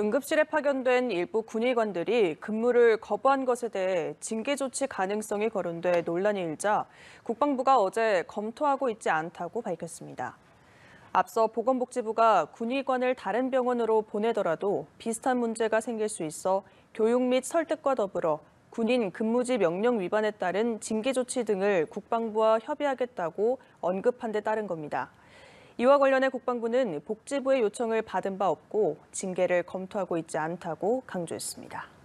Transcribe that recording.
응급실에 파견된 일부 군의관들이 근무를 거부한 것에 대해 징계 조치 가능성이 거론돼 논란이 일자 국방부가 어제 검토하고 있지 않다고 밝혔습니다. 앞서 보건복지부가 군의관을 다른 병원으로 보내더라도 비슷한 문제가 생길 수 있어 교육 및 설득과 더불어 군인 근무지 명령 위반에 따른 징계 조치 등을 국방부와 협의하겠다고 언급한 데 따른 겁니다. 이와 관련해 국방부는 복지부의 요청을 받은 바 없고 징계를 검토하고 있지 않다고 강조했습니다.